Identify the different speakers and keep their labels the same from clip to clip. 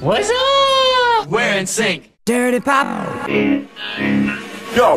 Speaker 1: What's up? We're in sync. Dirty Pop. Yo.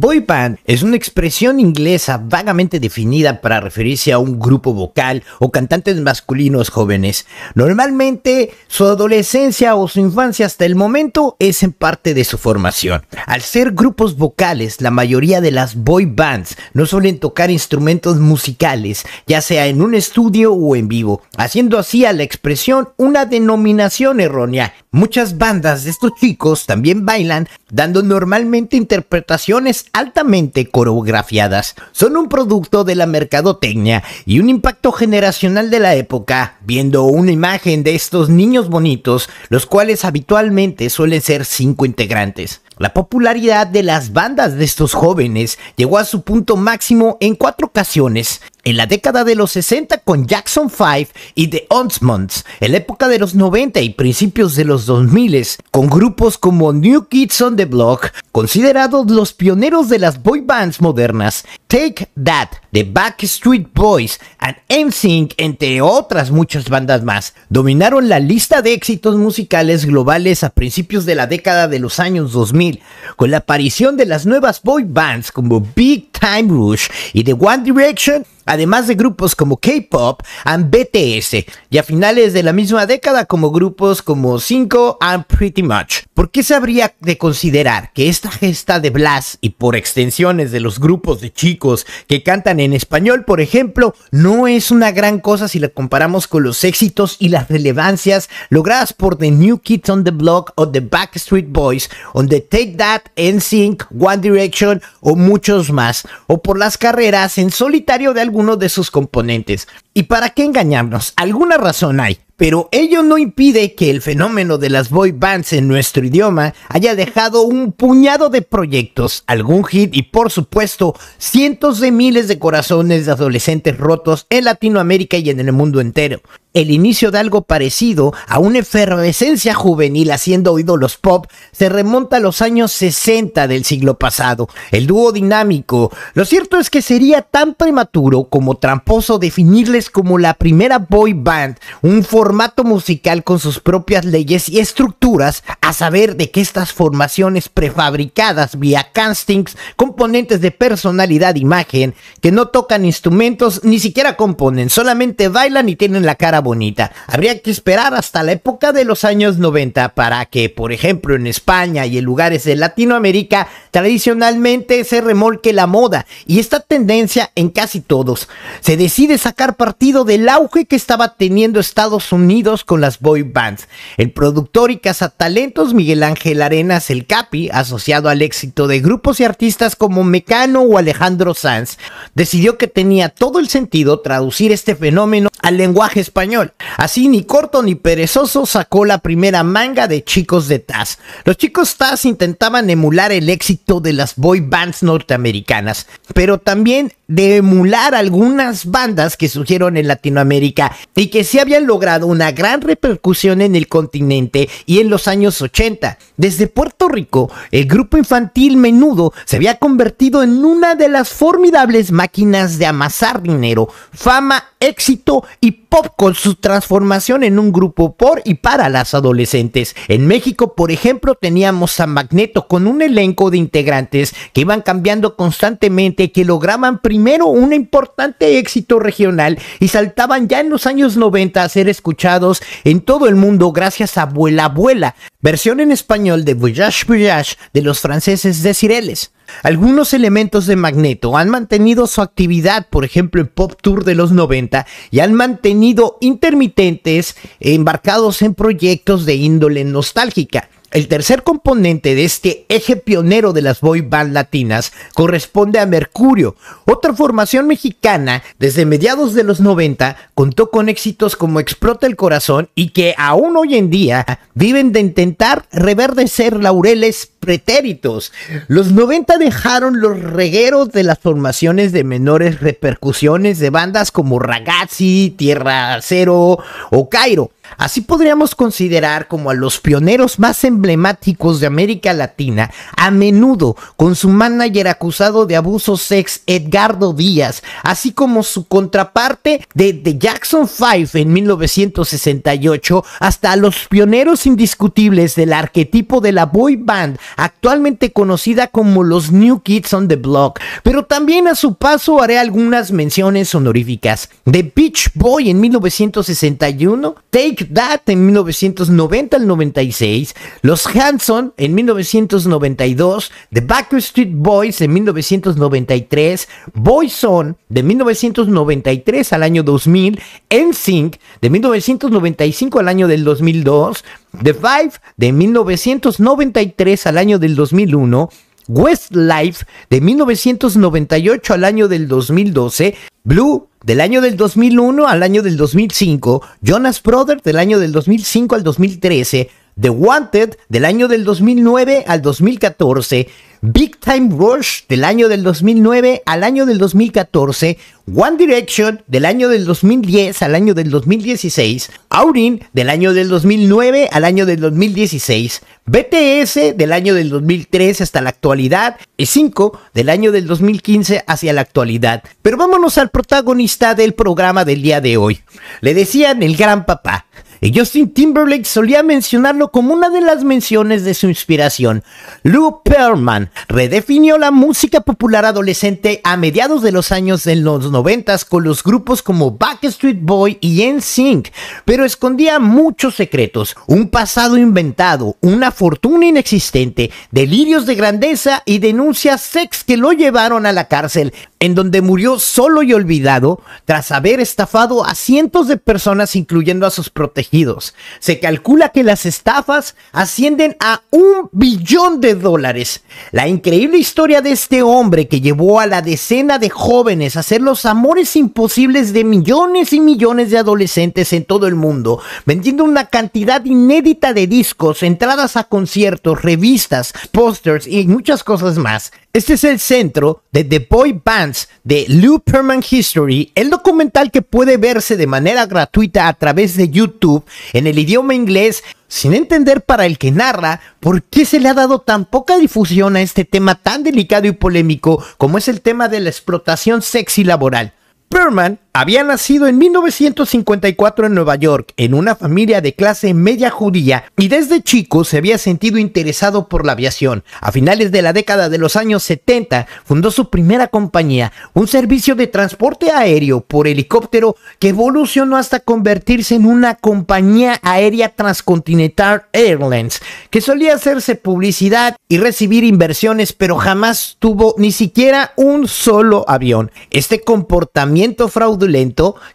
Speaker 1: Boy band es una expresión inglesa vagamente definida para referirse a un grupo vocal o cantantes masculinos jóvenes. Normalmente su adolescencia o su infancia hasta el momento es en parte de su formación. Al ser grupos vocales, la mayoría de las boy bands no suelen tocar instrumentos musicales, ya sea en un estudio o en vivo, haciendo así a la expresión una denominación errónea. Muchas bandas de estos chicos también bailan, dando normalmente interpretaciones altamente coreografiadas son un producto de la mercadotecnia y un impacto generacional de la época, viendo una imagen de estos niños bonitos, los cuales habitualmente suelen ser cinco integrantes. La popularidad de las bandas de estos jóvenes llegó a su punto máximo en cuatro ocasiones, en la década de los 60 con Jackson 5 y The Osmonds, en la época de los 90 y principios de los 2000 con grupos como New Kids on the Block, considerados los pioneros de las boy bands modernas, Take That, The Backstreet Boys and NSYNC, entre otras muchas bandas más, dominaron la lista de éxitos musicales globales a principios de la década de los años 2000, con la aparición de las nuevas boy bands como Big Time Rush y The One Direction además de grupos como K-Pop and BTS, y a finales de la misma década como grupos como 5 and Pretty Much. ¿Por qué se habría de considerar que esta gesta de Blas y por extensiones de los grupos de chicos que cantan en español, por ejemplo, no es una gran cosa si la comparamos con los éxitos y las relevancias logradas por The New Kids on the Block o The Backstreet Boys, on The Take That, NSYNC, One Direction o muchos más, o por las carreras en solitario de algún ...uno de sus componentes. ¿Y para qué engañarnos? Alguna razón hay pero ello no impide que el fenómeno de las boy bands en nuestro idioma haya dejado un puñado de proyectos, algún hit y por supuesto cientos de miles de corazones de adolescentes rotos en Latinoamérica y en el mundo entero. El inicio de algo parecido a una efervescencia juvenil haciendo los pop se remonta a los años 60 del siglo pasado, el dúo dinámico. Lo cierto es que sería tan prematuro como tramposo definirles como la primera boy band, un formato musical con sus propias leyes y estructuras, a saber de que estas formaciones prefabricadas vía castings, componentes de personalidad, imagen, que no tocan instrumentos, ni siquiera componen, solamente bailan y tienen la cara bonita. Habría que esperar hasta la época de los años 90 para que, por ejemplo, en España y en lugares de Latinoamérica, tradicionalmente se remolque la moda y esta tendencia en casi todos. Se decide sacar partido del auge que estaba teniendo Estados Unidos Unidos con las boy bands. El productor y cazatalentos Miguel Ángel Arenas El Capi, asociado al éxito de grupos y artistas como Mecano o Alejandro Sanz, decidió que tenía todo el sentido traducir este fenómeno al lenguaje español. Así ni corto ni perezoso sacó la primera manga de Chicos de Taz. Los Chicos Taz intentaban emular el éxito de las boy bands norteamericanas, pero también de emular algunas bandas que surgieron en Latinoamérica y que sí habían logrado una gran repercusión en el continente y en los años 80. Desde Puerto Rico, el grupo infantil Menudo se había convertido en una de las formidables máquinas de amasar dinero, fama, éxito y Pop con su transformación en un grupo por y para las adolescentes. En México, por ejemplo, teníamos a Magneto con un elenco de integrantes que iban cambiando constantemente, que lograban primero un importante éxito regional y saltaban ya en los años 90 a ser escuchados en todo el mundo gracias a Abuela Abuela, versión en español de Voyage Voyage de los franceses de Cireles. Algunos elementos de Magneto han mantenido su actividad, por ejemplo, en Pop Tour de los 90, y han mantenido intermitentes embarcados en proyectos de índole nostálgica. El tercer componente de este eje pionero de las boy band latinas corresponde a Mercurio, otra formación mexicana desde mediados de los 90 contó con éxitos como Explota el Corazón y que aún hoy en día viven de intentar reverdecer laureles pretéritos. Los 90 dejaron los regueros de las formaciones de menores repercusiones de bandas como Ragazzi, Tierra Cero o Cairo. Así podríamos considerar como a los pioneros más emblemáticos de América Latina, a menudo con su manager acusado de abuso sex Edgardo Díaz, así como su contraparte de The Jackson 5 en 1968, hasta a los pioneros indiscutibles del arquetipo de la boy band actualmente conocida como los New Kids on the Block, pero también a su paso haré algunas menciones honoríficas. The Beach Boy en 1961, Take That en 1990 al 96, Los Hanson en 1992, The Backstreet Boys en 1993, Boyzone de 1993 al año 2000, Ensync de 1995 al año del 2002, The Five de 1993 al año del 2001, Westlife de 1998 al año del 2012, Blue del año del 2001 al año del 2005, Jonas Brothers del año del 2005 al 2013, The Wanted del año del 2009 al 2014, Big Time Rush del año del 2009 al año del 2014, One Direction del año del 2010 al año del 2016, Aurin del año del 2009 al año del 2016, BTS del año del 2003 hasta la actualidad y 5 del año del 2015 hacia la actualidad. Pero vámonos al protagonista del programa del día de hoy. Le decían el gran papá y Justin Timberlake solía mencionarlo como una de las menciones de su inspiración. Lou Pearlman redefinió la música popular adolescente a mediados de los años de los 90 con los grupos como Backstreet Boy y NSYNC, pero escondía muchos secretos, un pasado inventado, una fortuna inexistente, delirios de grandeza y denuncias sex que lo llevaron a la cárcel, en donde murió solo y olvidado tras haber estafado a cientos de personas incluyendo a sus protegidos. Se calcula que las estafas ascienden a un billón de dólares. La increíble historia de este hombre que llevó a la decena de jóvenes a hacer los amores imposibles de millones y millones de adolescentes en todo el mundo, vendiendo una cantidad inédita de discos, entradas a conciertos, revistas, pósters y muchas cosas más. Este es el centro de The Boy Band de Lou Perman History, el documental que puede verse de manera gratuita a través de YouTube en el idioma inglés, sin entender para el que narra por qué se le ha dado tan poca difusión a este tema tan delicado y polémico como es el tema de la explotación sexy laboral. Perman había nacido en 1954 en Nueva York, en una familia de clase media judía, y desde chico se había sentido interesado por la aviación. A finales de la década de los años 70, fundó su primera compañía, un servicio de transporte aéreo por helicóptero que evolucionó hasta convertirse en una compañía aérea transcontinental Airlines, que solía hacerse publicidad y recibir inversiones, pero jamás tuvo ni siquiera un solo avión. Este comportamiento fraudulento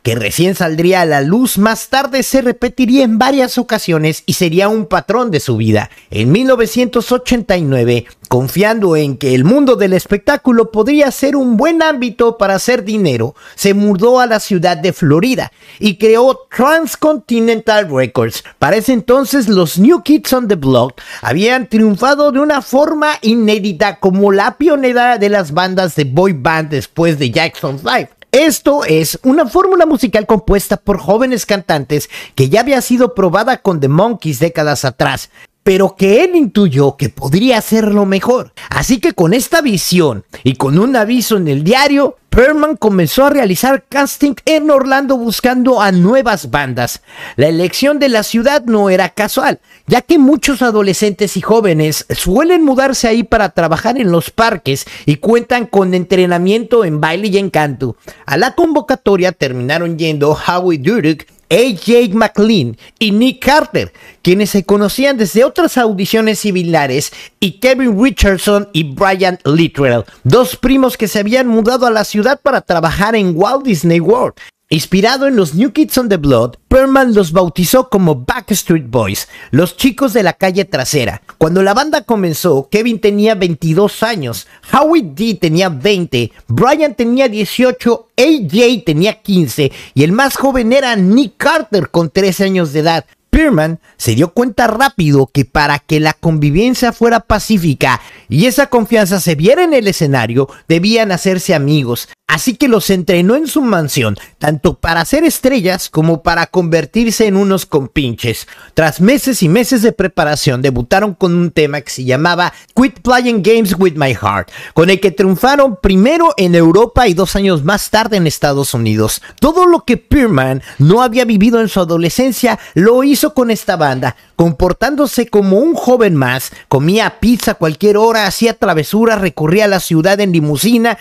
Speaker 1: que recién saldría a la luz más tarde se repetiría en varias ocasiones y sería un patrón de su vida. En 1989, confiando en que el mundo del espectáculo podría ser un buen ámbito para hacer dinero, se mudó a la ciudad de Florida y creó Transcontinental Records. Para ese entonces los New Kids on the Block habían triunfado de una forma inédita como la pionera de las bandas de boy band después de Jackson's Life. Esto es una fórmula musical compuesta por jóvenes cantantes que ya había sido probada con The Monkeys décadas atrás, pero que él intuyó que podría hacerlo mejor. Así que con esta visión y con un aviso en el diario, Perman comenzó a realizar casting en Orlando buscando a nuevas bandas. La elección de la ciudad no era casual, ya que muchos adolescentes y jóvenes suelen mudarse ahí para trabajar en los parques y cuentan con entrenamiento en baile y en canto. A la convocatoria terminaron yendo Howie Dudek, AJ McLean y Nick Carter, quienes se conocían desde otras audiciones similares, y Kevin Richardson y Brian Littrell, dos primos que se habían mudado a la ciudad para trabajar en Walt Disney World Inspirado en los New Kids on the Block, Perman los bautizó como Backstreet Boys, los chicos de la calle trasera. Cuando la banda comenzó, Kevin tenía 22 años, Howie D tenía 20, Brian tenía 18, AJ tenía 15 y el más joven era Nick Carter con 13 años de edad. Perman se dio cuenta rápido que para que la convivencia fuera pacífica y esa confianza se viera en el escenario, debían hacerse amigos. Así que los entrenó en su mansión, tanto para ser estrellas como para convertirse en unos compinches. Tras meses y meses de preparación, debutaron con un tema que se llamaba Quit Playing Games with My Heart, con el que triunfaron primero en Europa y dos años más tarde en Estados Unidos. Todo lo que Pierman no había vivido en su adolescencia lo hizo con esta banda, Comportándose como un joven más, comía pizza cualquier hora, hacía travesuras, recorría la ciudad en limusina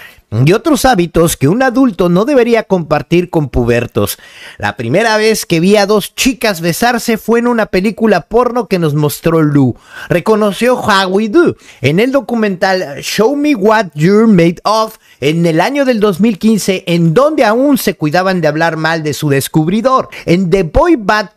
Speaker 1: y otros hábitos que un adulto no debería compartir con pubertos. La primera vez que vi a dos chicas besarse fue en una película porno que nos mostró Lou. Reconoció How We Do en el documental Show Me What You're Made Of en el año del 2015, en donde aún se cuidaban de hablar mal de su descubridor. En The Boy Bad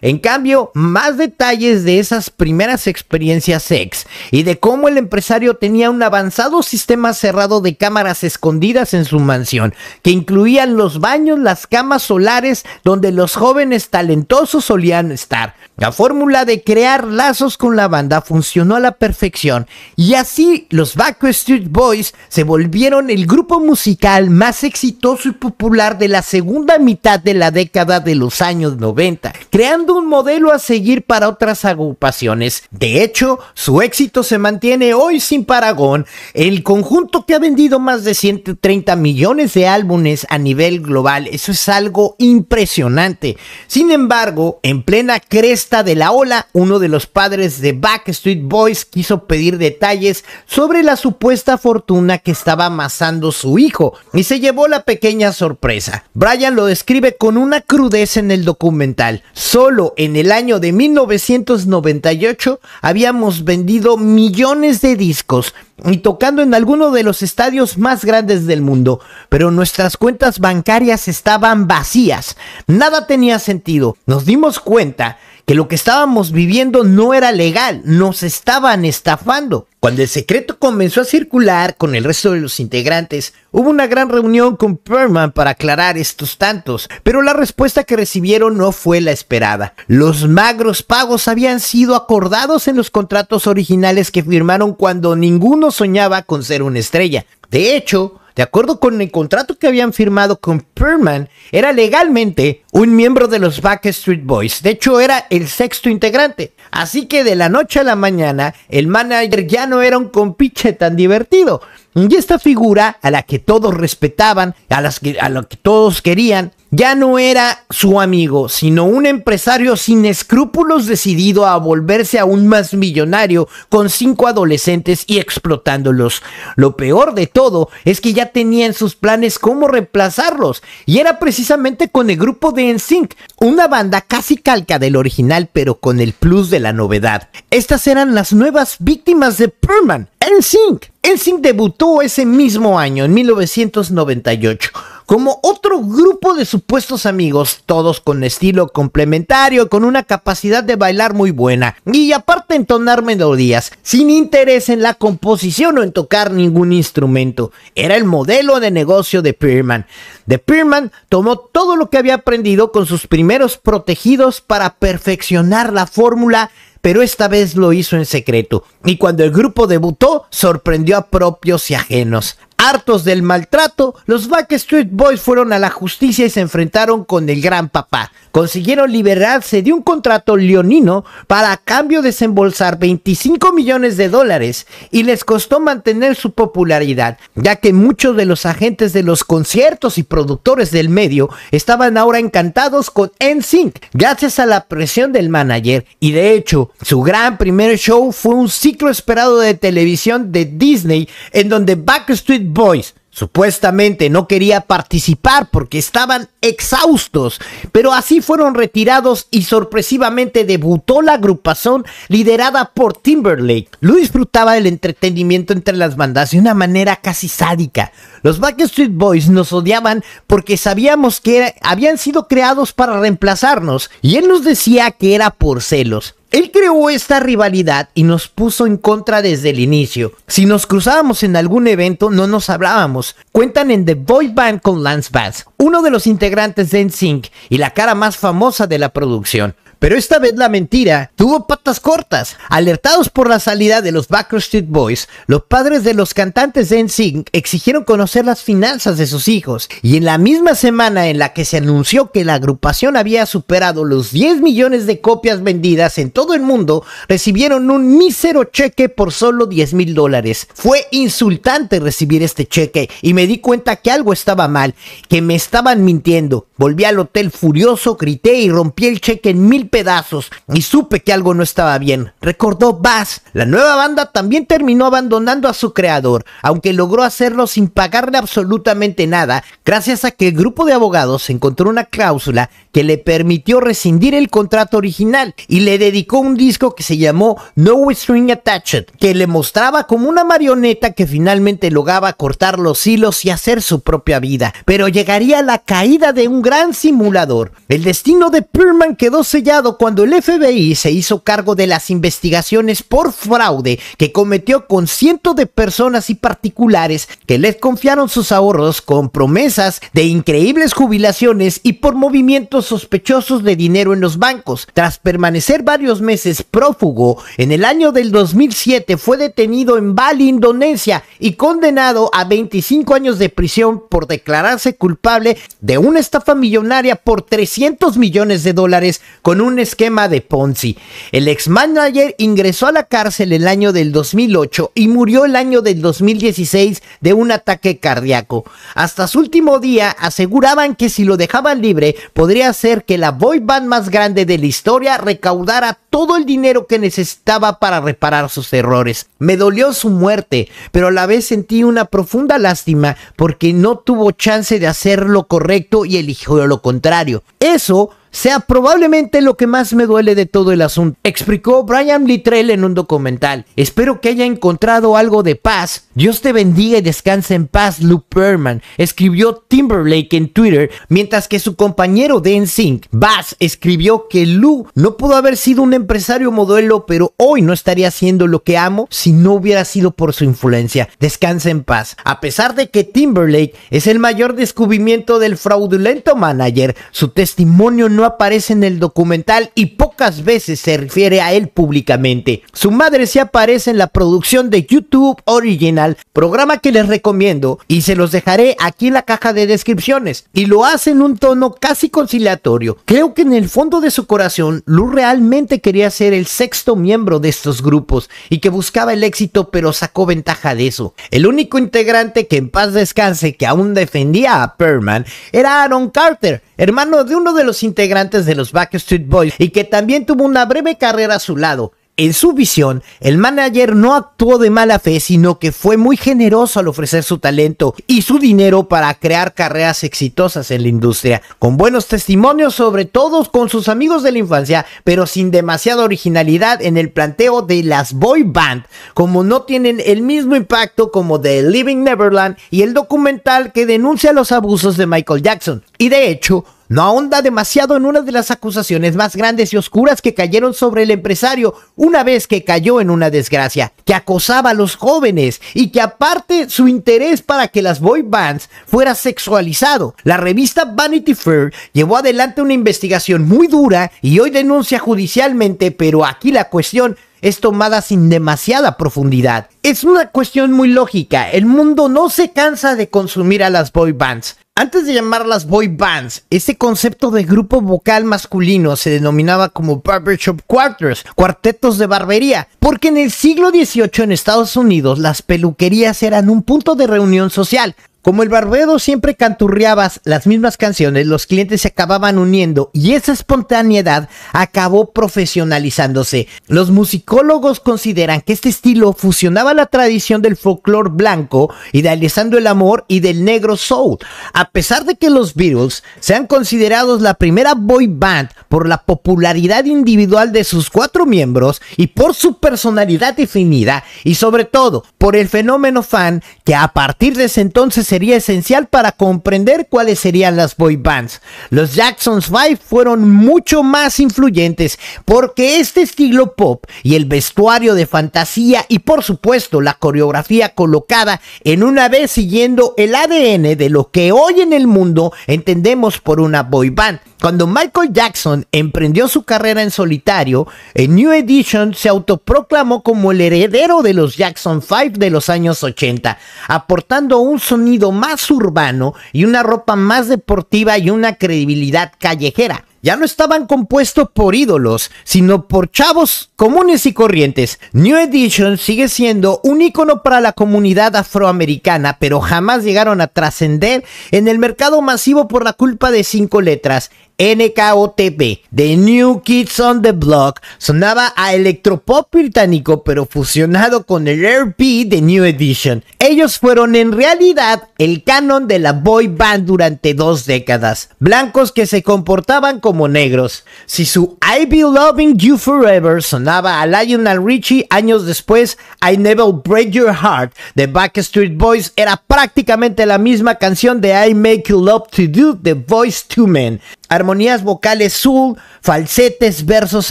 Speaker 1: en cambio, más de detalles de esas primeras experiencias sex y de cómo el empresario tenía un avanzado sistema cerrado de cámaras escondidas en su mansión, que incluían los baños, las camas solares donde los jóvenes talentosos solían estar. La fórmula de crear lazos con la banda funcionó a la perfección y así los Backstreet Boys se volvieron el grupo musical más exitoso y popular de la segunda mitad de la década de los años 90, creando un modelo a seguir para otras agrupaciones. De hecho, su éxito se mantiene hoy sin paragón. El conjunto que ha vendido más de 130 millones de álbumes a nivel global, eso es algo impresionante. Sin embargo, en plena cresta de la ola, uno de los padres de Backstreet Boys quiso pedir detalles sobre la supuesta fortuna que estaba amasando su hijo y se llevó la pequeña sorpresa. Brian lo describe con una crudeza en el documental. Solo en el año de 1990 1998 habíamos vendido millones de discos y tocando en alguno de los estadios más grandes del mundo, pero nuestras cuentas bancarias estaban vacías. Nada tenía sentido. Nos dimos cuenta que lo que estábamos viviendo no era legal, nos estaban estafando. Cuando el secreto comenzó a circular con el resto de los integrantes, hubo una gran reunión con Perman para aclarar estos tantos, pero la respuesta que recibieron no fue la esperada. Los magros pagos habían sido acordados en los contratos originales que firmaron cuando ninguno soñaba con ser una estrella. De hecho, de acuerdo con el contrato que habían firmado con Perman, era legalmente un miembro de los Backstreet Boys. De hecho, era el sexto integrante. Así que de la noche a la mañana, el manager ya no era un compiche tan divertido. Y esta figura a la que todos respetaban, a, las que, a la que todos querían, ya no era su amigo, sino un empresario sin escrúpulos decidido a volverse aún más millonario con cinco adolescentes y explotándolos. Lo peor de todo es que ya tenían sus planes cómo reemplazarlos, y era precisamente con el grupo de NSYNC, una banda casi calca del original pero con el plus de la novedad. Estas eran las nuevas víctimas de Perman, NSYNC. NSYNC debutó ese mismo año, en 1998 como otro grupo de supuestos amigos, todos con estilo complementario, con una capacidad de bailar muy buena y aparte entonar melodías, sin interés en la composición o en tocar ningún instrumento. Era el modelo de negocio de Pierman. De Pierman tomó todo lo que había aprendido con sus primeros protegidos para perfeccionar la fórmula pero esta vez lo hizo en secreto, y cuando el grupo debutó sorprendió a propios y ajenos. Hartos del maltrato, los Backstreet Boys fueron a la justicia y se enfrentaron con el gran papá. Consiguieron liberarse de un contrato leonino para a cambio desembolsar 25 millones de dólares y les costó mantener su popularidad, ya que muchos de los agentes de los conciertos y productores del medio estaban ahora encantados con NSYNC gracias a la presión del manager y de hecho su gran primer show fue un ciclo esperado de televisión de Disney en donde Backstreet Boys supuestamente no quería participar porque estaban exhaustos, pero así fueron retirados y sorpresivamente debutó la agrupación liderada por Timberlake. Lo disfrutaba el entretenimiento entre las bandas de una manera casi sádica. Los Backstreet Boys nos odiaban porque sabíamos que habían sido creados para reemplazarnos y él nos decía que era por celos. Él creó esta rivalidad y nos puso en contra desde el inicio. Si nos cruzábamos en algún evento, no nos hablábamos. Cuentan en The Boy Band con Lance Bass, uno de los integrantes de NSYNC y la cara más famosa de la producción. Pero esta vez la mentira tuvo patas cortas. Alertados por la salida de los Backstreet Boys, los padres de los cantantes de NSYNC exigieron conocer las finanzas de sus hijos y en la misma semana en la que se anunció que la agrupación había superado los 10 millones de copias vendidas en todo el mundo, recibieron un mísero cheque por solo 10 mil dólares. Fue insultante recibir este cheque y me di cuenta que algo estaba mal, que me estaban mintiendo. Volví al hotel furioso, grité y rompí el cheque en mil pedazos y supe que algo no estaba bien. Recordó Bass. La nueva banda también terminó abandonando a su creador, aunque logró hacerlo sin pagarle absolutamente nada, gracias a que el grupo de abogados encontró una cláusula que le permitió rescindir el contrato original y le dedicó un disco que se llamó No String Attached, que le mostraba como una marioneta que finalmente lograba cortar los hilos y hacer su propia vida. Pero llegaría la caída de un gran simulador. El destino de Perman quedó sellado cuando el FBI se hizo cargo de las investigaciones por fraude que cometió con cientos de personas y particulares que les confiaron sus ahorros con promesas de increíbles jubilaciones y por movimientos sospechosos de dinero en los bancos. Tras permanecer varios meses prófugo, en el año del 2007 fue detenido en Bali, Indonesia, y condenado a 25 años de prisión por declararse culpable de una estafa millonaria por 300 millones de dólares con un esquema de Ponzi. El ex manager ingresó a la cárcel el año del 2008 y murió el año del 2016 de un ataque cardíaco. Hasta su último día aseguraban que si lo dejaban libre podría hacer que la boy band más grande de la historia recaudara todo el dinero que necesitaba para reparar sus errores. Me dolió su muerte, pero a la vez sentí una profunda lástima porque no tuvo chance de hacer lo correcto y eligió lo contrario. Eso sea probablemente lo que más me duele de todo el asunto, explicó Brian Littrell en un documental. Espero que haya encontrado algo de paz. Dios te bendiga y descansa en paz, Luke Perman, escribió Timberlake en Twitter, mientras que su compañero de NSYNC, Bass, escribió que Lou no pudo haber sido un empresario modelo, pero hoy no estaría haciendo lo que amo si no hubiera sido por su influencia. Descansa en paz. A pesar de que Timberlake es el mayor descubrimiento del fraudulento manager, su testimonio no aparece en el documental y pocas veces se refiere a él públicamente. Su madre sí aparece en la producción de YouTube Original, programa que les recomiendo y se los dejaré aquí en la caja de descripciones, y lo hace en un tono casi conciliatorio. Creo que en el fondo de su corazón, Lu realmente quería ser el sexto miembro de estos grupos y que buscaba el éxito pero sacó ventaja de eso. El único integrante que en paz descanse que aún defendía a Perman era Aaron Carter, hermano de uno de los integrantes de los Backstreet Boys y que también tuvo una breve carrera a su lado. En su visión, el manager no actuó de mala fe, sino que fue muy generoso al ofrecer su talento y su dinero para crear carreras exitosas en la industria, con buenos testimonios sobre todo con sus amigos de la infancia, pero sin demasiada originalidad en el planteo de las boy band, como no tienen el mismo impacto como The Living Neverland y el documental que denuncia los abusos de Michael Jackson. Y de hecho, no ahonda demasiado en una de las acusaciones más grandes y oscuras que cayeron sobre el empresario una vez que cayó en una desgracia, que acosaba a los jóvenes y que aparte su interés para que las boy bands fuera sexualizado. La revista Vanity Fair llevó adelante una investigación muy dura y hoy denuncia judicialmente, pero aquí la cuestión es tomada sin demasiada profundidad. Es una cuestión muy lógica, el mundo no se cansa de consumir a las boy bands. Antes de llamarlas boy bands, este concepto de grupo vocal masculino se denominaba como barbershop quarters, cuartetos de barbería, porque en el siglo XVIII en Estados Unidos las peluquerías eran un punto de reunión social, como el barbero siempre canturreabas las mismas canciones, los clientes se acababan uniendo y esa espontaneidad acabó profesionalizándose. Los musicólogos consideran que este estilo fusionaba la tradición del folclore blanco, idealizando el amor y del negro soul. A pesar de que los Beatles sean considerados la primera boy band por la popularidad individual de sus cuatro miembros y por su personalidad definida y sobre todo por el fenómeno fan que a partir de ese entonces sería esencial para comprender cuáles serían las boy bands. Los Jacksons 5 fueron mucho más influyentes porque este estilo pop y el vestuario de fantasía y por supuesto la coreografía colocada en una vez siguiendo el ADN de lo que hoy en el mundo entendemos por una boy band. Cuando Michael Jackson emprendió su carrera en solitario, New Edition se autoproclamó como el heredero de los Jackson 5 de los años 80, aportando un sonido más urbano y una ropa más deportiva y una credibilidad callejera ya no estaban compuestos por ídolos, sino por chavos comunes y corrientes. New Edition sigue siendo un icono para la comunidad afroamericana, pero jamás llegaron a trascender en el mercado masivo por la culpa de cinco letras. NKOTB, The New Kids on the Block, sonaba a electropop británico pero fusionado con el RB de New Edition. Ellos fueron en realidad el canon de la boy band durante dos décadas, blancos que se comportaban como negros. Si su I Be Loving You Forever sonaba a Lionel Richie años después, I Never Break Your Heart de Backstreet Boys era prácticamente la misma canción de I Make You Love to Do The Voice to Men armonías vocales soul, falsetes, versos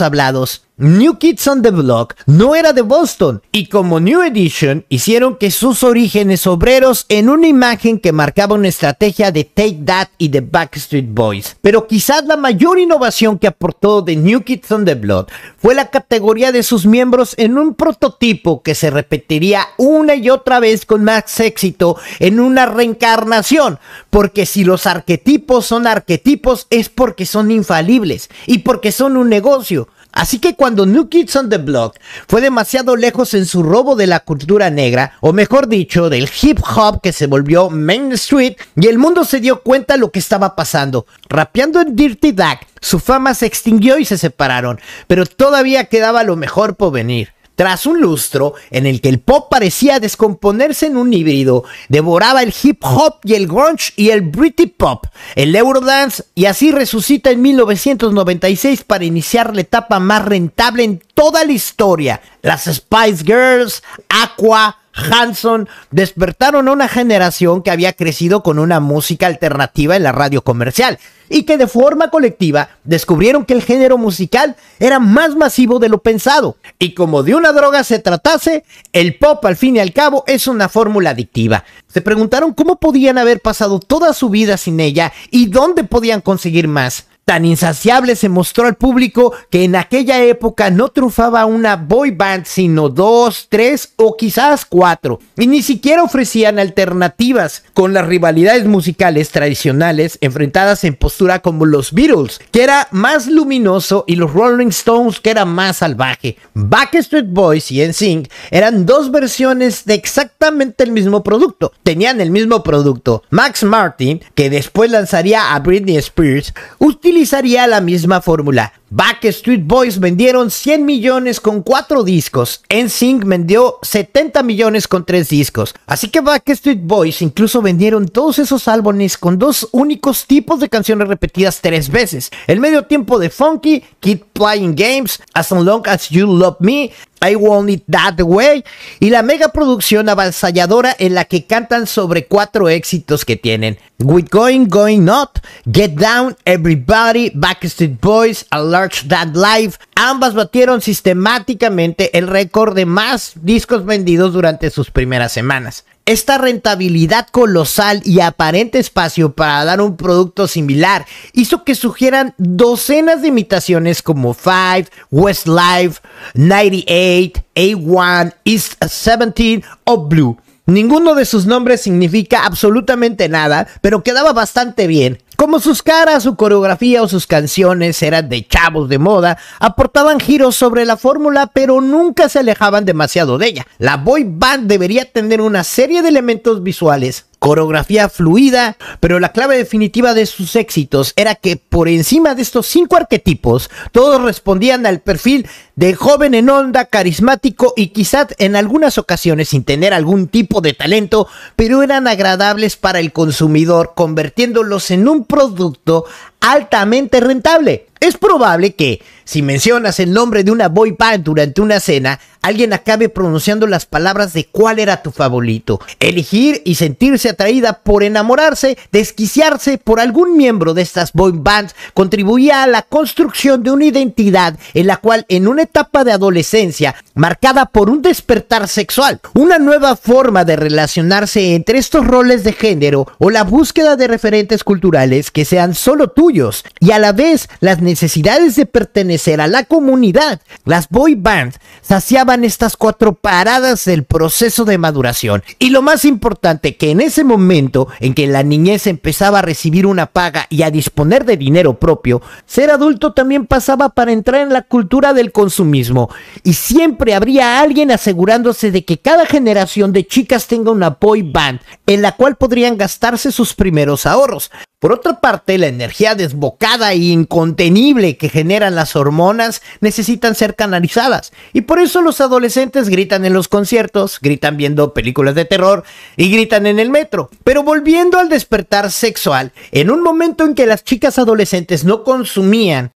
Speaker 1: hablados. New Kids on the Block no era de Boston y como New Edition hicieron que sus orígenes obreros en una imagen que marcaba una estrategia de Take That y The Backstreet Boys. Pero quizás la mayor innovación que aportó de New Kids on the Block fue la categoría de sus miembros en un prototipo que se repetiría una y otra vez con más éxito en una reencarnación, porque si los arquetipos son arquetipos es porque son infalibles y porque son un negocio. Así que cuando New Kids on the Block fue demasiado lejos en su robo de la cultura negra, o mejor dicho, del hip hop que se volvió Main Street, y el mundo se dio cuenta lo que estaba pasando. Rapeando en Dirty Duck, su fama se extinguió y se separaron, pero todavía quedaba lo mejor por venir tras un lustro en el que el pop parecía descomponerse en un híbrido, devoraba el hip hop y el grunge y el Britpop, el eurodance y así resucita en 1996 para iniciar la etapa más rentable en toda la historia. Las Spice Girls, Aqua, Hanson despertaron a una generación que había crecido con una música alternativa en la radio comercial y que de forma colectiva descubrieron que el género musical era más masivo de lo pensado. Y como de una droga se tratase, el pop al fin y al cabo es una fórmula adictiva. Se preguntaron cómo podían haber pasado toda su vida sin ella y dónde podían conseguir más. Tan insaciable se mostró al público que en aquella época no trufaba una boy band sino dos, tres o quizás cuatro, y ni siquiera ofrecían alternativas con las rivalidades musicales tradicionales enfrentadas en postura como los Beatles, que era más luminoso, y los Rolling Stones, que era más salvaje. Backstreet Boys y NSYNC eran dos versiones de exactamente el mismo producto. Tenían el mismo producto. Max Martin, que después lanzaría a Britney Spears, utilizaría la misma fórmula. Backstreet Boys vendieron 100 millones con 4 discos. NSYNC vendió 70 millones con 3 discos. Así que Backstreet Boys incluso vendieron todos esos álbumes con dos únicos tipos de canciones repetidas 3 veces. El medio tiempo de Funky, Keep Playing Games, As Long As You Love Me I Want It That Way y la mega producción avasalladora en la que cantan sobre cuatro éxitos que tienen With Going, Going Not, Get Down, Everybody, Backstreet Boys, A Large That Life. Ambas batieron sistemáticamente el récord de más discos vendidos durante sus primeras semanas esta rentabilidad colosal y aparente espacio para dar un producto similar hizo que sugieran docenas de imitaciones como Five, Westlife, 98, A1, East 17 o Blue, Ninguno de sus nombres significa absolutamente nada, pero quedaba bastante bien. Como sus caras, su coreografía o sus canciones eran de chavos de moda, aportaban giros sobre la fórmula, pero nunca se alejaban demasiado de ella. La boy band debería tener una serie de elementos visuales coreografía fluida, pero la clave definitiva de sus éxitos era que por encima de estos cinco arquetipos, todos respondían al perfil de joven en onda, carismático y quizás en algunas ocasiones sin tener algún tipo de talento, pero eran agradables para el consumidor, convirtiéndolos en un producto altamente rentable. Es probable que, si mencionas el nombre de una boy band durante una cena, alguien acabe pronunciando las palabras de cuál era tu favorito. Elegir y sentirse atraída por enamorarse, desquiciarse por algún miembro de estas boy bands contribuía a la construcción de una identidad en la cual en una etapa de adolescencia marcada por un despertar sexual, una nueva forma de relacionarse entre estos roles de género o la búsqueda de referentes culturales que sean solo tuyos y a la vez las necesidades de pertenecer a la comunidad. Las boy bands saciaban estas cuatro paradas del proceso de maduración y lo más importante que en ese momento en que la niñez empezaba a recibir una paga y a disponer de dinero propio, ser adulto también pasaba para entrar en la cultura del consumismo y siempre habría alguien asegurándose de que cada generación de chicas tenga una boy band en la cual podrían gastarse sus primeros ahorros. Por otra parte, la energía desbocada e incontenible que generan las hormonas necesitan ser canalizadas, y por eso los adolescentes gritan en los conciertos, gritan viendo películas de terror y gritan en el metro. Pero volviendo al despertar sexual, en un momento en que las chicas adolescentes no consumían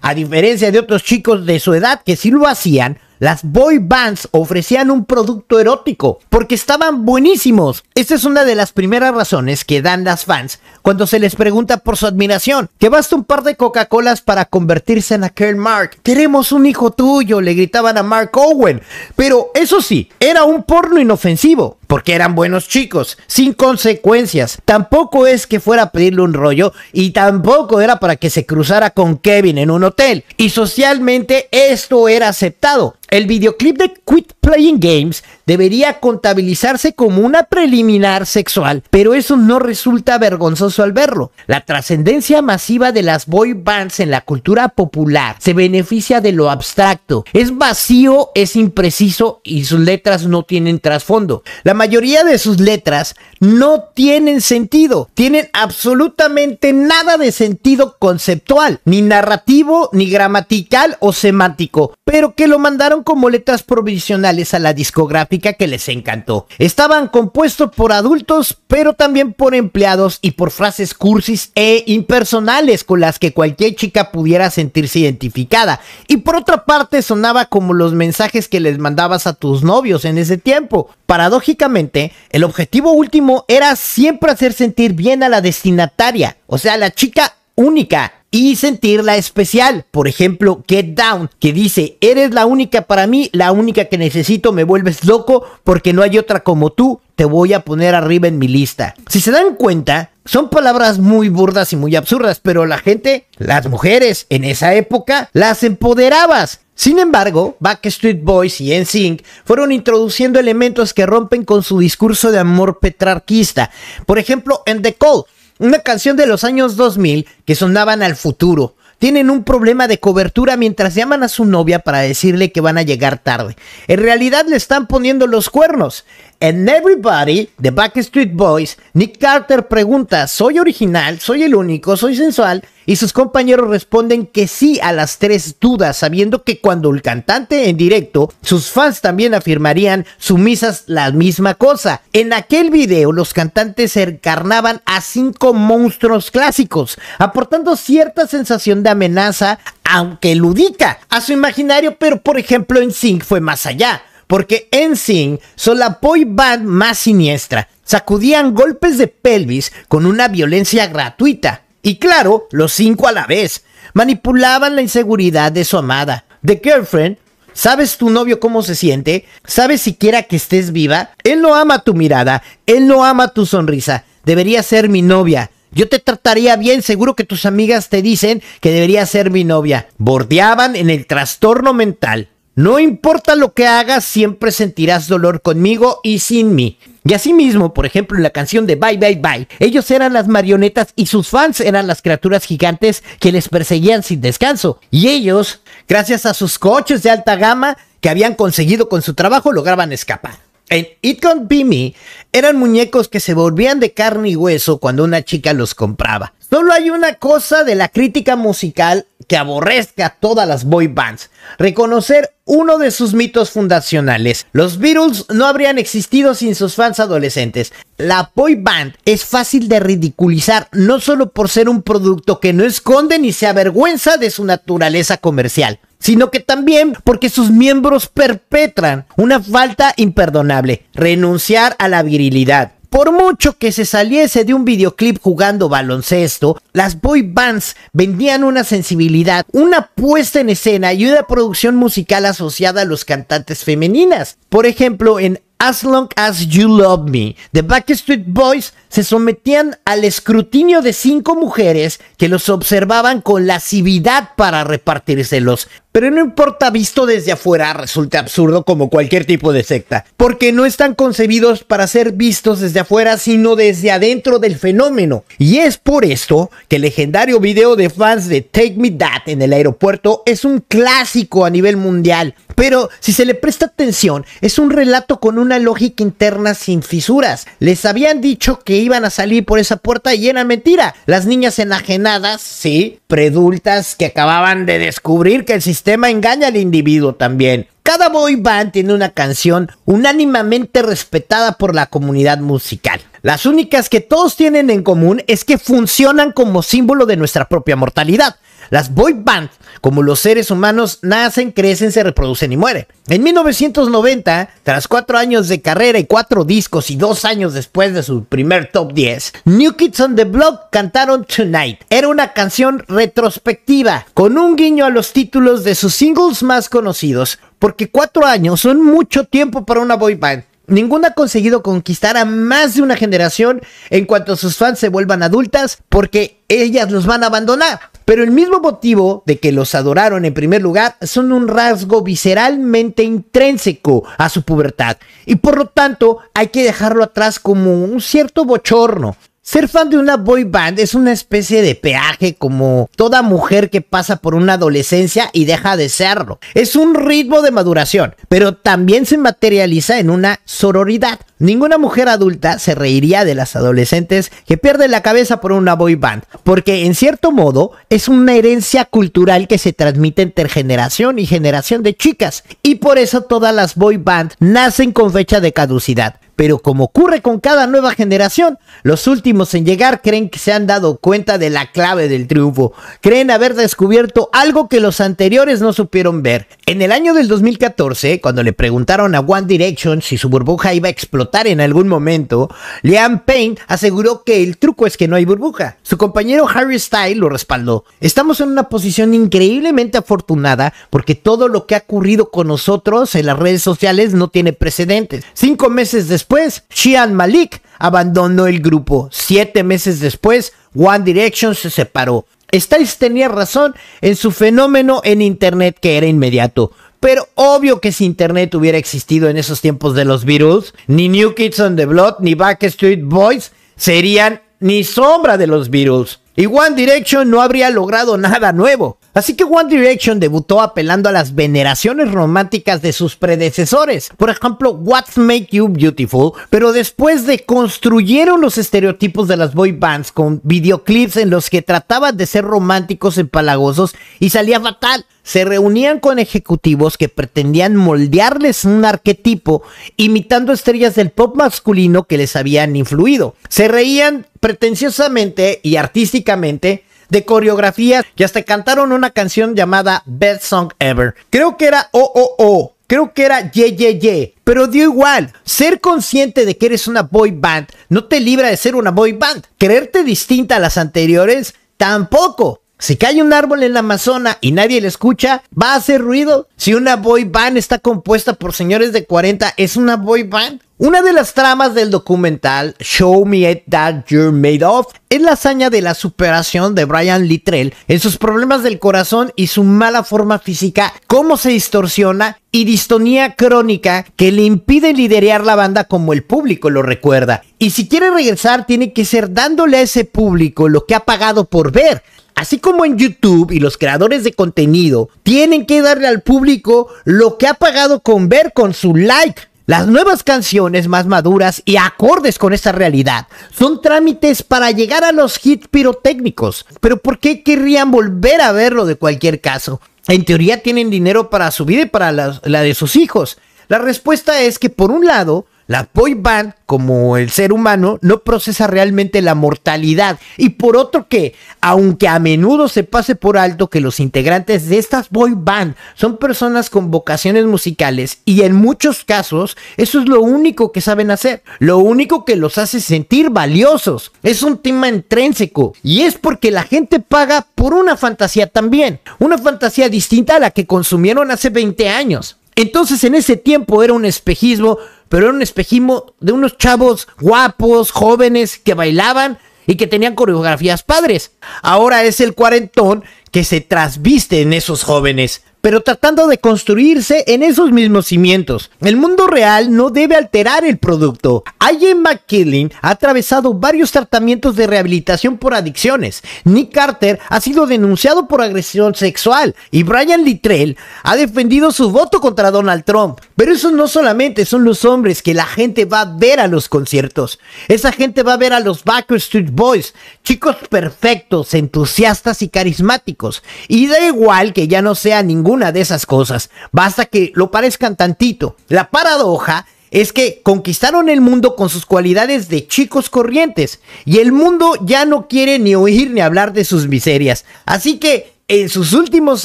Speaker 1: a diferencia de otros chicos de su edad que sí lo hacían, las boy bands ofrecían un producto erótico porque estaban buenísimos. Esta es una de las primeras razones que dan las fans cuando se les pregunta por su admiración. Que basta un par de Coca-Colas para convertirse en aquel Mark. Queremos un hijo tuyo, le gritaban a Mark Owen. Pero eso sí, era un porno inofensivo porque eran buenos chicos, sin consecuencias. Tampoco es que fuera a pedirle un rollo y tampoco era para que se cruzara con Kevin en un hotel. Y socialmente esto era aceptado. El videoclip de Quit Playing Games debería contabilizarse como una preliminar sexual, pero eso no resulta vergonzoso al verlo. La trascendencia masiva de las boy bands en la cultura popular se beneficia de lo abstracto. Es vacío, es impreciso y sus letras no tienen trasfondo. La mayoría de sus letras no tienen sentido, tienen absolutamente nada de sentido conceptual, ni narrativo, ni gramatical o semántico, pero que lo mandaron como letras provisionales a la discográfica que les encantó. Estaban compuestos por adultos, pero también por empleados y por frases cursis e impersonales con las que cualquier chica pudiera sentirse identificada. Y por otra parte sonaba como los mensajes que les mandabas a tus novios en ese tiempo. Paradójicamente, el objetivo último era siempre hacer sentir bien a la destinataria, o sea, la chica única y sentirla especial. Por ejemplo, Get Down, que dice, eres la única para mí, la única que necesito, me vuelves loco porque no hay otra como tú, te voy a poner arriba en mi lista. Si se dan cuenta, son palabras muy burdas y muy absurdas, pero la gente, las mujeres en esa época, las empoderabas. Sin embargo, Backstreet Boys y NSYNC fueron introduciendo elementos que rompen con su discurso de amor petrarquista. Por ejemplo, en The Call, una canción de los años 2000 que sonaban al futuro. Tienen un problema de cobertura mientras llaman a su novia para decirle que van a llegar tarde. En realidad le están poniendo los cuernos. En Everybody The Backstreet Boys, Nick Carter pregunta, ¿soy original? ¿Soy el único? ¿Soy sensual? Y sus compañeros responden que sí a las tres dudas, sabiendo que cuando el cantante en directo, sus fans también afirmarían sumisas la misma cosa. En aquel video, los cantantes encarnaban a cinco monstruos clásicos, aportando cierta sensación de amenaza, aunque ludica, a su imaginario, pero por ejemplo en Sync fue más allá porque En son la boy band más siniestra. Sacudían golpes de pelvis con una violencia gratuita. Y claro, los cinco a la vez. Manipulaban la inseguridad de su amada. The Girlfriend ¿Sabes tu novio cómo se siente? ¿Sabes siquiera que estés viva? Él no ama tu mirada, él no ama tu sonrisa. Debería ser mi novia. Yo te trataría bien, seguro que tus amigas te dicen que debería ser mi novia. Bordeaban en el trastorno mental. No importa lo que hagas, siempre sentirás dolor conmigo y sin mí. Y así mismo, por ejemplo, en la canción de Bye Bye Bye, ellos eran las marionetas y sus fans eran las criaturas gigantes que les perseguían sin descanso. Y ellos, gracias a sus coches de alta gama que habían conseguido con su trabajo, lograban escapar. En It Can't Be Me eran muñecos que se volvían de carne y hueso cuando una chica los compraba. Solo hay una cosa de la crítica musical que aborrezca a todas las boy bands. Reconocer uno de sus mitos fundacionales. Los Beatles no habrían existido sin sus fans adolescentes. La boy band es fácil de ridiculizar no solo por ser un producto que no esconde ni se avergüenza de su naturaleza comercial, sino que también porque sus miembros perpetran una falta imperdonable, renunciar a la virilidad por mucho que se saliese de un videoclip jugando baloncesto, las boy bands vendían una sensibilidad, una puesta en escena y una producción musical asociada a los cantantes femeninas. Por ejemplo, en As Long As You Love Me, The Backstreet Boys se sometían al escrutinio de cinco mujeres que los observaban con lascividad para repartírselos. Pero no importa, visto desde afuera, resulta absurdo como cualquier tipo de secta, porque no están concebidos para ser vistos desde afuera, sino desde adentro del fenómeno. Y es por esto que el legendario video de fans de Take Me That en el aeropuerto es un clásico a nivel mundial, pero si se le presta atención, es un relato con una lógica interna sin fisuras. Les habían dicho que iban a salir por esa puerta y de mentira. Las niñas enajenadas, sí, predultas que acababan de descubrir que el sistema engaña al individuo también. Cada boy band tiene una canción unánimemente respetada por la comunidad musical. Las únicas que todos tienen en común es que funcionan como símbolo de nuestra propia mortalidad. Las boy bands, como los seres humanos, nacen, crecen, se reproducen y mueren. En 1990, tras cuatro años de carrera y cuatro discos y dos años después de su primer top 10, New Kids on the Block cantaron Tonight. Era una canción retrospectiva, con un guiño a los títulos de sus singles más conocidos, porque cuatro años son mucho tiempo para una boy band Ninguna ha conseguido conquistar a más de una generación en cuanto sus fans se vuelvan adultas porque ellas los van a abandonar. Pero el mismo motivo de que los adoraron en primer lugar son un rasgo visceralmente intrínseco a su pubertad y por lo tanto hay que dejarlo atrás como un cierto bochorno. Ser fan de una boy band es una especie de peaje como toda mujer que pasa por una adolescencia y deja de serlo. Es un ritmo de maduración, pero también se materializa en una sororidad. Ninguna mujer adulta se reiría de las adolescentes que pierden la cabeza por una boy band, porque en cierto modo es una herencia cultural que se transmite entre generación y generación de chicas, y por eso todas las boy band nacen con fecha de caducidad pero como ocurre con cada nueva generación, los últimos en llegar creen que se han dado cuenta de la clave del triunfo, creen haber descubierto algo que los anteriores no supieron ver. En el año del 2014, cuando le preguntaron a One Direction si su burbuja iba a explotar en algún momento, Liam Payne aseguró que el truco es que no hay burbuja. Su compañero Harry Styles lo respaldó. Estamos en una posición increíblemente afortunada porque todo lo que ha ocurrido con nosotros en las redes sociales no tiene precedentes. Cinco meses después después, Shean Malik abandonó el grupo. Siete meses después, One Direction se separó. Styles tenía razón en su fenómeno en Internet que era inmediato. Pero obvio que si Internet hubiera existido en esos tiempos de los virus, ni New Kids on the Block ni Backstreet Boys serían ni sombra de los Beatles. Y One Direction no habría logrado nada nuevo. Así que One Direction debutó apelando a las veneraciones románticas de sus predecesores, por ejemplo What's Make You Beautiful, pero después construyeron los estereotipos de las boy bands con videoclips en los que trataban de ser románticos empalagosos y salía fatal. Se reunían con ejecutivos que pretendían moldearles un arquetipo imitando estrellas del pop masculino que les habían influido. Se reían pretenciosamente y artísticamente de coreografías y hasta cantaron una canción llamada Best Song Ever. Creo que era Oh, oh, oh. Creo que era Ye Ye Ye, pero dio igual. Ser consciente de que eres una boy band no te libra de ser una boy band. Creerte distinta a las anteriores tampoco. Si cae un árbol en la Amazona y nadie le escucha, va a hacer ruido. Si una boy band está compuesta por señores de 40, ¿es una boy band? Una de las tramas del documental Show Me That You're Made Of es la hazaña de la superación de Brian Littrell en sus problemas del corazón y su mala forma física, cómo se distorsiona y distonía crónica que le impide liderear la banda como el público lo recuerda. Y si quiere regresar tiene que ser dándole a ese público lo que ha pagado por ver. Así como en YouTube y los creadores de contenido tienen que darle al público lo que ha pagado con ver con su like las nuevas canciones más maduras y acordes con esa realidad son trámites para llegar a los hits pirotécnicos. Pero ¿por qué querrían volver a verlo de cualquier caso? En teoría tienen dinero para su vida y para la, la de sus hijos. La respuesta es que por un lado la boy band, como el ser humano, no procesa realmente la mortalidad. Y por otro que, aunque a menudo se pase por alto que los integrantes de estas boy band son personas con vocaciones musicales y en muchos casos eso es lo único que saben hacer, lo único que los hace sentir valiosos. Es un tema intrínseco y es porque la gente paga por una fantasía también, una fantasía distinta a la que consumieron hace 20 años. Entonces en ese tiempo era un espejismo, pero era un espejismo de unos chavos guapos, jóvenes, que bailaban y que tenían coreografías padres. Ahora es el cuarentón que se trasviste en esos jóvenes pero tratando de construirse en esos mismos cimientos. El mundo real no debe alterar el producto. Ian McKinley ha atravesado varios tratamientos de rehabilitación por adicciones. Nick Carter ha sido denunciado por agresión sexual y Brian Littrell ha defendido su voto contra Donald Trump. Pero eso no solamente son los hombres que la gente va a ver a los conciertos. Esa gente va a ver a los Backstreet Boys, chicos perfectos, entusiastas y carismáticos. Y da igual que ya no sea ningún de esas cosas. Basta que lo parezcan tantito. La paradoja es que conquistaron el mundo con sus cualidades de chicos corrientes y el mundo ya no quiere ni oír ni hablar de sus miserias. Así que en sus últimos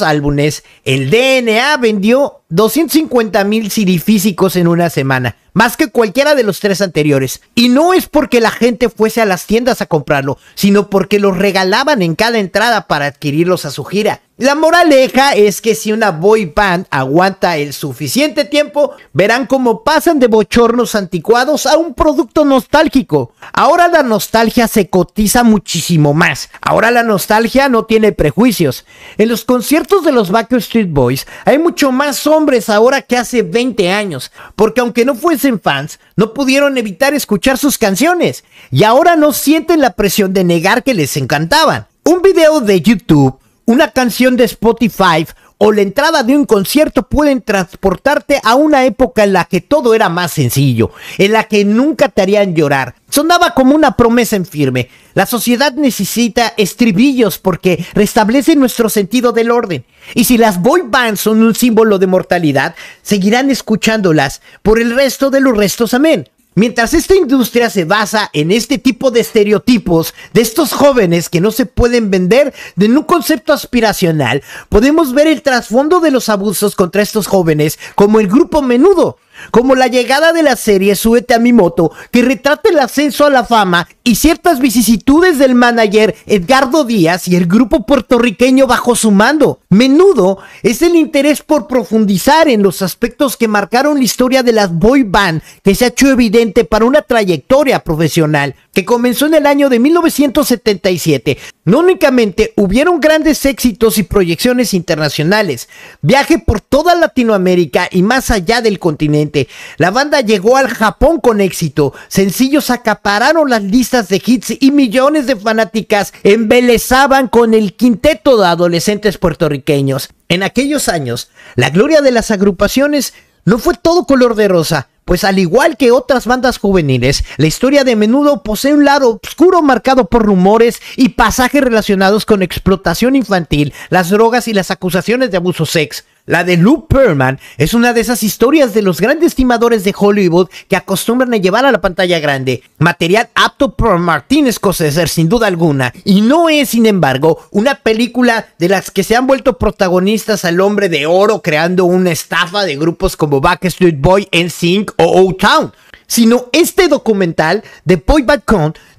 Speaker 1: álbumes, el DNA vendió 250 mil físicos en una semana, más que cualquiera de los tres anteriores. Y no es porque la gente fuese a las tiendas a comprarlo, sino porque los regalaban en cada entrada para adquirirlos a su gira. La moraleja es que si una boy band aguanta el suficiente tiempo, verán cómo pasan de bochornos anticuados a un producto nostálgico. Ahora la nostalgia se cotiza muchísimo más. Ahora la nostalgia no tiene prejuicios. En los conciertos de los Backstreet Boys hay mucho más hombres ahora que hace 20 años, porque aunque no fuesen fans, no pudieron evitar escuchar sus canciones y ahora no sienten la presión de negar que les encantaban. Un video de YouTube, una canción de Spotify o la entrada de un concierto pueden transportarte a una época en la que todo era más sencillo, en la que nunca te harían llorar, Sonaba como una promesa en firme. La sociedad necesita estribillos porque restablece nuestro sentido del orden. Y si las boy bands son un símbolo de mortalidad, seguirán escuchándolas por el resto de los restos. Amén. Mientras esta industria se basa en este tipo de estereotipos de estos jóvenes que no se pueden vender de un concepto aspiracional, podemos ver el trasfondo de los abusos contra estos jóvenes como el grupo menudo, como la llegada de la serie Súbete a mi moto, que retrata el ascenso a la fama y ciertas vicisitudes del manager Edgardo Díaz y el grupo puertorriqueño bajo su mando. Menudo es el interés por profundizar en los aspectos que marcaron la historia de las boy band que se ha hecho evidente para una trayectoria profesional que comenzó en el año de 1977. No únicamente hubieron grandes éxitos y proyecciones internacionales, viaje por toda Latinoamérica y más allá del continente, la banda llegó al Japón con éxito. Sencillos acapararon las listas de hits y millones de fanáticas embelezaban con el quinteto de adolescentes puertorriqueños. En aquellos años, la gloria de las agrupaciones no fue todo color de rosa, pues al igual que otras bandas juveniles, la historia de menudo posee un lado oscuro marcado por rumores y pasajes relacionados con explotación infantil, las drogas y las acusaciones de abuso sexo. La de Lou Perman es una de esas historias de los grandes timadores de Hollywood que acostumbran a llevar a la pantalla grande, material apto por Martin Scorsese sin duda alguna, y no es sin embargo una película de las que se han vuelto protagonistas al hombre de oro creando una estafa de grupos como Backstreet Boy, NSYNC o Old town sino este documental de Poy Back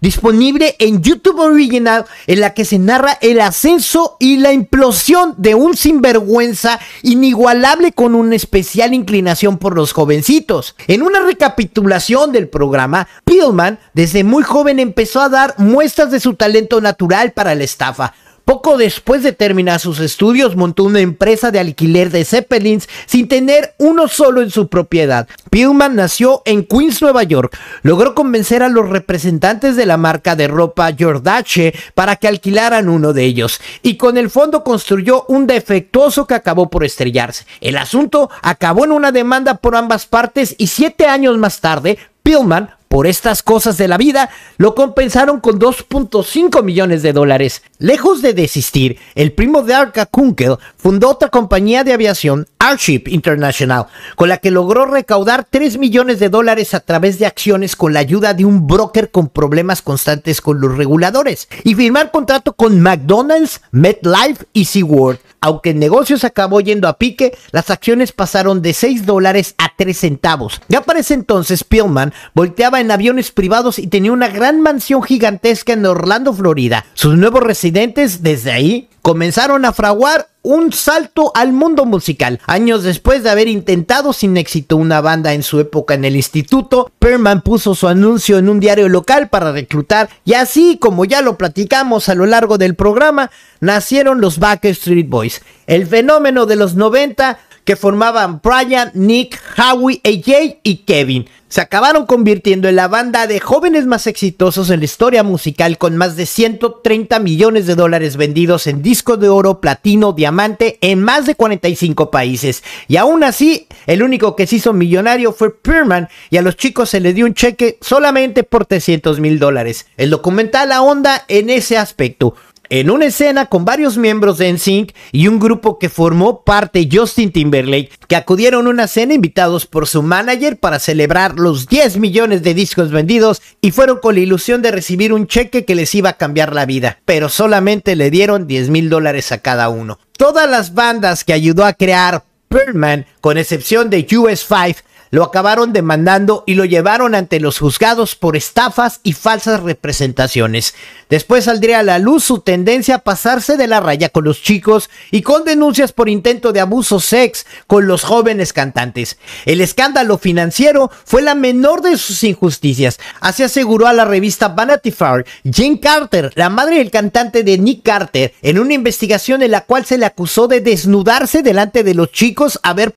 Speaker 1: disponible en YouTube Original, en la que se narra el ascenso y la implosión de un sinvergüenza inigualable con una especial inclinación por los jovencitos. En una recapitulación del programa, Pillman desde muy joven empezó a dar muestras de su talento natural para la estafa, poco después de terminar sus estudios, montó una empresa de alquiler de Zeppelins sin tener uno solo en su propiedad. Pillman nació en Queens, Nueva York. Logró convencer a los representantes de la marca de ropa Jordache para que alquilaran uno de ellos y con el fondo construyó un defectuoso que acabó por estrellarse. El asunto acabó en una demanda por ambas partes y siete años más tarde, Pillman por estas cosas de la vida, lo compensaron con 2.5 millones de dólares. Lejos de desistir, el primo de Arca Kunkel fundó otra compañía de aviación, Airship International, con la que logró recaudar 3 millones de dólares a través de acciones con la ayuda de un broker con problemas constantes con los reguladores y firmar contrato con McDonald's, MetLife y SeaWorld. Aunque el negocio se acabó yendo a pique, las acciones pasaron de 6 dólares a 3 centavos. Ya para ese entonces, Pillman volteaba en aviones privados y tenía una gran mansión gigantesca en Orlando, Florida. Sus nuevos desde ahí comenzaron a fraguar un salto al mundo musical. Años después de haber intentado sin éxito una banda en su época en el instituto, Perman puso su anuncio en un diario local para reclutar y así, como ya lo platicamos a lo largo del programa, nacieron los Backstreet Boys. El fenómeno de los 90 que formaban Brian, Nick, Howie, AJ y Kevin. Se acabaron convirtiendo en la banda de jóvenes más exitosos en la historia musical con más de 130 millones de dólares vendidos en disco de oro, platino, diamante en más de 45 países. Y aún así, el único que se hizo millonario fue Pierman y a los chicos se le dio un cheque solamente por 300 mil dólares. El documental ahonda en ese aspecto en una escena con varios miembros de NSYNC y un grupo que formó parte Justin Timberlake, que acudieron a una cena invitados por su manager para celebrar los 10 millones de discos vendidos y fueron con la ilusión de recibir un cheque que les iba a cambiar la vida, pero solamente le dieron 10 mil dólares a cada uno. Todas las bandas que ayudó a crear Birdman, con excepción de US5, lo acabaron demandando y lo llevaron ante los juzgados por estafas y falsas representaciones. Después saldría a la luz su tendencia a pasarse de la raya con los chicos y con denuncias por intento de abuso sex con los jóvenes cantantes. El escándalo financiero fue la menor de sus injusticias. Así aseguró a la revista Vanity Fair Jane Carter, la madre del cantante de Nick Carter, en una investigación en la cual se le acusó de desnudarse delante de los chicos, a ver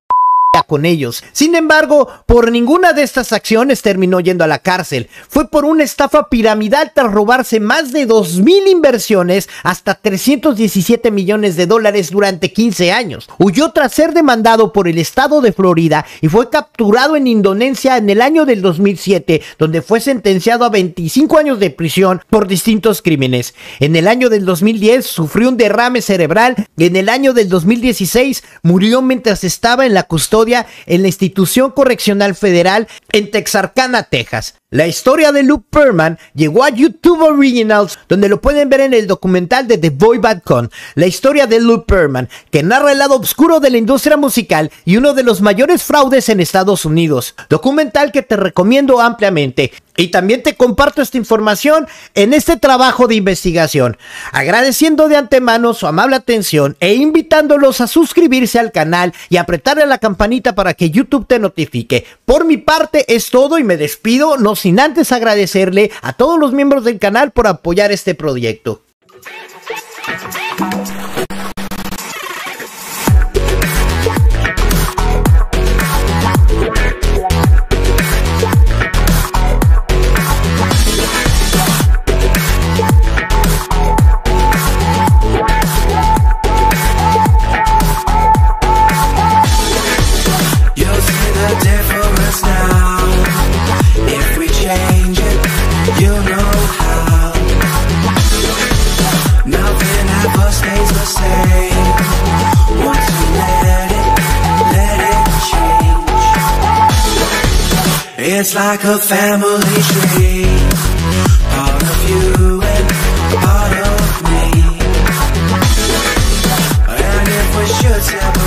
Speaker 1: con ellos. Sin embargo, por ninguna de estas acciones terminó yendo a la cárcel. Fue por una estafa piramidal tras robarse más de 2.000 inversiones hasta 317 millones de dólares durante 15 años. Huyó tras ser demandado por el estado de Florida y fue capturado en Indonesia en el año del 2007, donde fue sentenciado a 25 años de prisión por distintos crímenes. En el año del 2010 sufrió un derrame cerebral y en el año del 2016 murió mientras estaba en la custodia en la institución correccional federal en Texarkana, Texas. La historia de Luke Perman llegó a YouTube Originals, donde lo pueden ver en el documental de The Boy Bad Con, la historia de Luke Perman, que narra el lado oscuro de la industria musical y uno de los mayores fraudes en Estados Unidos. Documental que te recomiendo ampliamente. Y también te comparto esta información en este trabajo de investigación, agradeciendo de antemano su amable atención e invitándolos a suscribirse al canal y apretarle la campanita para que YouTube te notifique. Por mi parte es todo y me despido sin antes agradecerle a todos los miembros del canal por apoyar este proyecto. It's like a family tree Part of you and part of me And if we should